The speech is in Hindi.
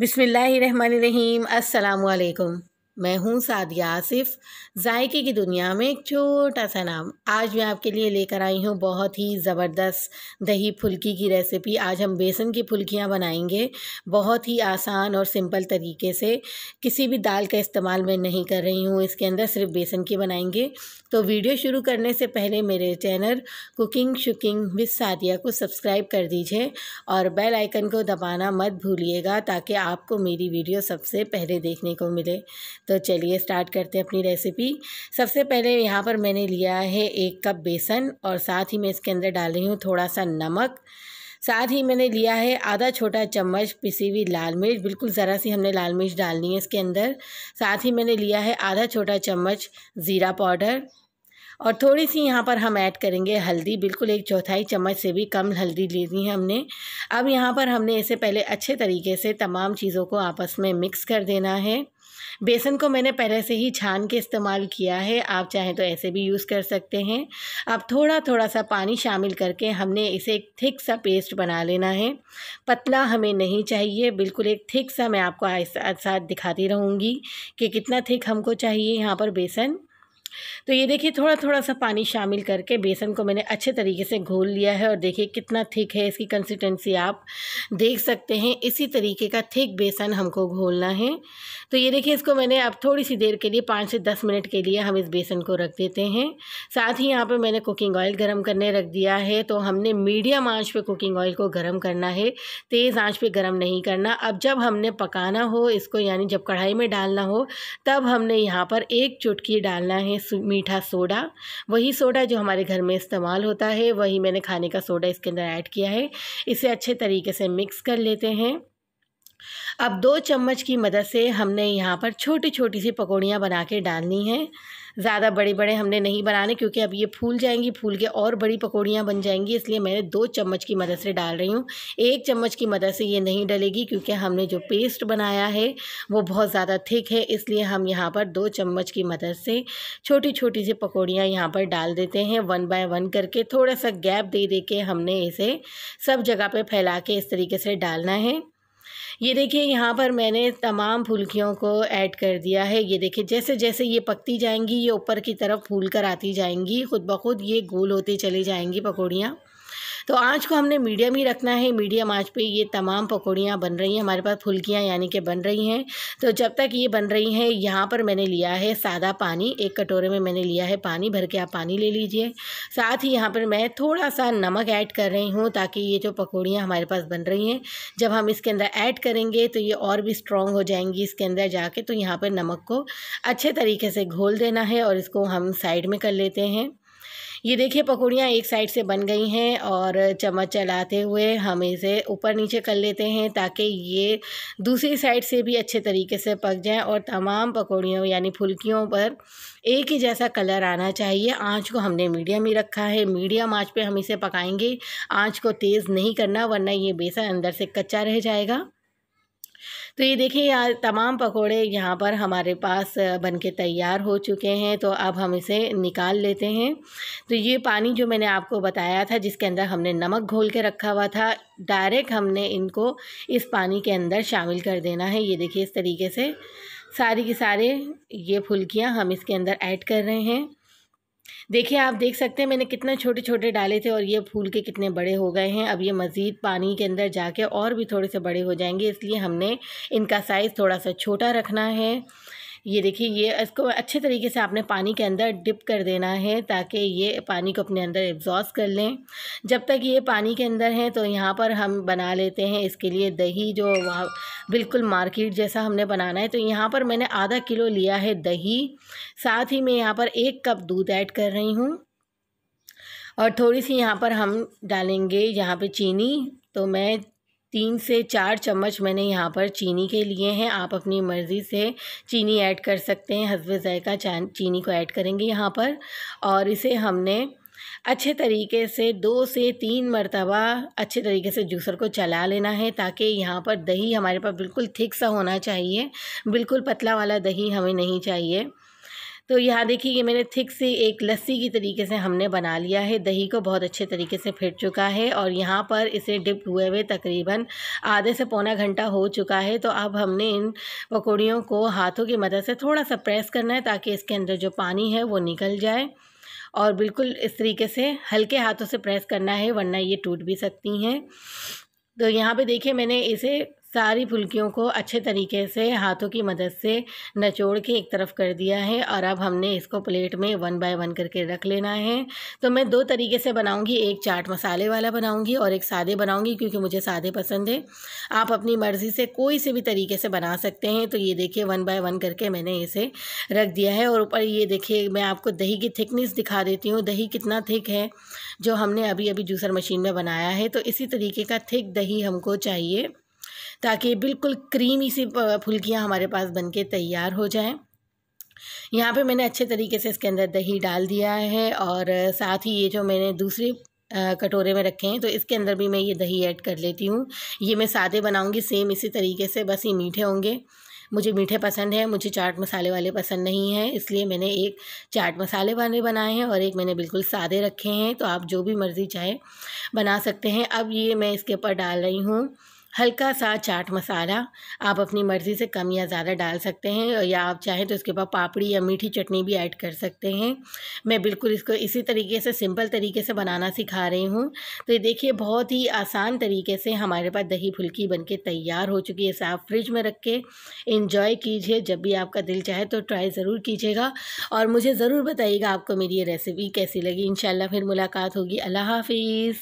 بسم اللہ الرحمن الرحیم السلام علیکم मैं हूं सादिया आसिफ जायके की दुनिया में एक छोटा सा नाम आज मैं आपके लिए लेकर आई हूं बहुत ही ज़बरदस्त दही फुल्की की रेसिपी आज हम बेसन की फुल्कियां बनाएंगे बहुत ही आसान और सिंपल तरीके से किसी भी दाल का इस्तेमाल मैं नहीं कर रही हूं इसके अंदर सिर्फ बेसन की बनाएंगे तो वीडियो शुरू करने से पहले मेरे चैनल कुकिंग शुकिंग विद सादिया को सब्सक्राइब कर दीजिए और बेल आइकन को दबाना मत भूलिएगा ताकि आपको मेरी वीडियो सबसे पहले देखने को मिले तो चलिए स्टार्ट करते हैं अपनी रेसिपी सबसे पहले यहाँ पर मैंने लिया है एक कप बेसन और साथ ही मैं इसके अंदर डाल रही हूँ थोड़ा सा नमक साथ ही मैंने लिया है आधा छोटा चम्मच पिसी हुई लाल मिर्च बिल्कुल ज़रा सी हमने लाल मिर्च डालनी है इसके अंदर साथ ही मैंने लिया है आधा छोटा चम्मच ज़ीरा पाउडर और थोड़ी सी यहाँ पर हम ऐड करेंगे हल्दी बिल्कुल एक चौथाई चम्मच से भी कम हल्दी लेनी है हमने अब यहाँ पर हमने इसे पहले अच्छे तरीके से तमाम चीज़ों को आपस में मिक्स कर देना है बेसन को मैंने पहले से ही छान के इस्तेमाल किया है आप चाहें तो ऐसे भी यूज़ कर सकते हैं अब थोड़ा थोड़ा सा पानी शामिल करके हमने इसे एक थिक सा पेस्ट बना लेना है पतला हमें नहीं चाहिए बिल्कुल एक थिक सा मैं आपको साथ दिखाती रहूँगी कि कितना थिक हमको चाहिए यहाँ पर बेसन तो ये देखिए थोड़ा थोड़ा सा पानी शामिल करके बेसन को मैंने अच्छे तरीके से घोल लिया है और देखिए कितना थिक है इसकी कंसिस्टेंसी आप देख सकते हैं इसी तरीके का थिक बेसन हमको घोलना है तो ये देखिए इसको मैंने अब थोड़ी सी देर के लिए पाँच से दस मिनट के लिए हम इस बेसन को रख देते हैं साथ ही यहाँ पर मैंने कुकिंग ऑयल गर्म करने रख दिया है तो हमने मीडियम आँच पर कुकिंग ऑयल को गर्म करना है तेज़ आँच पर गर्म नहीं करना अब जब हमने पकाना हो इसको यानी जब कढ़ाई में डालना हो तब हमने यहाँ पर एक चुटकी डालना है मीठा सोडा वही सोडा जो हमारे घर में इस्तेमाल होता है वही मैंने खाने का सोडा इसके अंदर ऐड किया है इसे अच्छे तरीके से मिक्स कर लेते हैं अब दो चम्मच की मदद से हमने यहाँ पर छोटी छोटी सी पकौड़ियाँ बना के डालनी हैं ज़्यादा बड़े बड़े हमने नहीं बनाने क्योंकि अब ये फूल जाएंगी फूल के और बड़ी पकौड़ियाँ बन जाएंगी इसलिए मैंने दो चम्मच की मदद से डाल रही हूँ एक चम्मच की मदद से ये नहीं डलेगी क्योंकि हमने जो पेस्ट बनाया है वो बहुत ज़्यादा थिक है इसलिए हम यहाँ पर दो चम्मच की मदद से छोटी छोटी सी पकौड़ियाँ यहाँ पर डाल देते हैं वन बाय वन करके थोड़ा सा गैप दे दे के हमने इसे सब जगह पर फैला के इस तरीके से डालना है ये देखिए यहाँ पर मैंने तमाम फुलकियों को ऐड कर दिया है ये देखिए जैसे जैसे ये पकती जाएंगी ये ऊपर की तरफ फूल कर आती जाएंगी खुद ब खुद ये गोल होती चली जाएंगी पकौड़ियाँ तो आँच को हमने मीडियम ही रखना है मीडियम आँच पर ये तमाम पकौड़ियाँ बन रही हैं हमारे पास फुल्कियाँ यानी कि बन रही हैं तो जब तक ये बन रही हैं यहाँ पर मैंने लिया है सादा पानी एक कटोरे में मैंने लिया है पानी भर के आप पानी ले लीजिए साथ ही यहाँ पर मैं थोड़ा सा नमक ऐड कर रही हूँ ताकि ये जो पकौड़ियाँ हमारे पास बन रही हैं जब हम इसके अंदर ऐड करेंगे तो ये और भी स्ट्रॉन्ग हो जाएंगी इसके अंदर जाके तो यहाँ पर नमक को अच्छे तरीके से घोल देना है और इसको हम साइड में कर लेते हैं ये देखिए पकौड़ियाँ एक साइड से बन गई हैं और चम्मच चलाते हुए हम इसे ऊपर नीचे कर लेते हैं ताकि ये दूसरी साइड से भी अच्छे तरीके से पक जाएँ और तमाम पकौड़ियों यानी फुल्कियों पर एक ही जैसा कलर आना चाहिए आँच को हमने मीडियम ही रखा है मीडियम आँच पर हम इसे पकाएँगे आँच को तेज़ नहीं करना वरना ये बेसन अंदर से कच्चा रह जाएगा तो ये देखिए तमाम पकोड़े यहाँ पर हमारे पास बन के तैयार हो चुके हैं तो अब हम इसे निकाल लेते हैं तो ये पानी जो मैंने आपको बताया था जिसके अंदर हमने नमक घोल के रखा हुआ था डायरेक्ट हमने इनको इस पानी के अंदर शामिल कर देना है ये देखिए इस तरीके से सारी की सारे ये फुल्कियाँ हम इसके अंदर ऐड कर रहे हैं देखिए आप देख सकते हैं मैंने कितने छोटे छोटे डाले थे और ये फूल के कितने बड़े हो गए हैं अब ये मज़ीद पानी के अंदर जाके और भी थोड़े से बड़े हो जाएंगे इसलिए हमने इनका साइज़ थोड़ा सा छोटा रखना है ये देखिए ये इसको अच्छे तरीके से आपने पानी के अंदर डिप कर देना है ताकि ये पानी को अपने अंदर एब्जॉर्ब कर लें जब तक ये पानी के अंदर हैं तो यहाँ पर हम बना लेते हैं इसके लिए दही जो वहाँ बिल्कुल मार्केट जैसा हमने बनाना है तो यहाँ पर मैंने आधा किलो लिया है दही साथ ही मैं यहाँ पर एक कप दूध ऐड कर रही हूँ और थोड़ी सी यहाँ पर हम डालेंगे यहाँ पर चीनी तो मैं तीन से चार चम्मच मैंने यहाँ पर चीनी के लिए हैं आप अपनी मर्ज़ी से चीनी ऐड कर सकते हैं हसब ज़ायका चीनी को ऐड करेंगे यहाँ पर और इसे हमने अच्छे तरीके से दो से तीन मरतबा अच्छे तरीके से जूसर को चला लेना है ताकि यहाँ पर दही हमारे पास बिल्कुल थिक सा होना चाहिए बिल्कुल पतला वाला दही हमें नहीं चाहिए तो यहाँ देखिए ये मैंने थिक से एक लस्सी की तरीके से हमने बना लिया है दही को बहुत अच्छे तरीके से फिट चुका है और यहाँ पर इसे डिप हुए हुए तकरीबन आधे से पौना घंटा हो चुका है तो अब हमने इन पकौड़ियों को हाथों की मदद से थोड़ा सा प्रेस करना है ताकि इसके अंदर जो पानी है वो निकल जाए और बिल्कुल इस तरीके से हल्के हाथों से प्रेस करना है वरना ये टूट भी सकती हैं तो यहाँ पे देखिए मैंने इसे सारी फुलकियों को अच्छे तरीके से हाथों की मदद से नचोड़ के एक तरफ कर दिया है और अब हमने इसको प्लेट में वन बाय वन करके रख लेना है तो मैं दो तरीके से बनाऊंगी एक चाट मसाले वाला बनाऊंगी और एक सादे बनाऊंगी क्योंकि मुझे सादे पसंद है आप अपनी मर्ज़ी से कोई से भी तरीके से बना सकते हैं तो ये देखिए वन बाय वन करके मैंने इसे रख दिया है और ऊपर ये देखिए मैं आपको दही की थिकनेस दिखा देती हूँ दही कितना थिक है जो हमने अभी अभी जूसर मशीन में बनाया है तो इसी तरीके का थिक दही हमको चाहिए ताकि बिल्कुल क्रीमी सी फुल्कियाँ हमारे पास बन के तैयार हो जाएँ यहाँ पे मैंने अच्छे तरीके से इसके अंदर दही डाल दिया है और साथ ही ये जो मैंने दूसरे कटोरे में रखे हैं तो इसके अंदर भी मैं ये दही ऐड कर लेती हूँ ये मैं सादे बनाऊँगी सेम इसी तरीके से बस ये मीठे होंगे मुझे मीठे पसंद है मुझे चाट मसाले वाले पसंद नहीं हैं इसलिए मैंने एक चाट मसाले वाले बनाए हैं और एक मैंने बिल्कुल सादे रखे हैं तो आप जो भी मर्ज़ी चाहे बना सकते हैं अब ये मैं इसके ऊपर डाल रही हूँ हल्का सा चाट मसाला आप अपनी मर्ज़ी से कम या ज़्यादा डाल सकते हैं या आप चाहें तो इसके बाद पापड़ी या मीठी चटनी भी ऐड कर सकते हैं मैं बिल्कुल इसको इसी तरीके से सिंपल तरीके से बनाना सिखा रही हूँ तो ये देखिए बहुत ही आसान तरीके से हमारे पास दही फुल्की बन के तैयार हो चुकी है इसे आप फ्रिज में रख के इंजॉय कीजिए जब भी आपका दिल चाहे तो ट्राई ज़रूर कीजिएगा और मुझे ज़रूर बताइएगा आपको मेरी ये रेसिपी कैसी लगी इन फिर मुलाकात होगी अल्लाह हाफिज़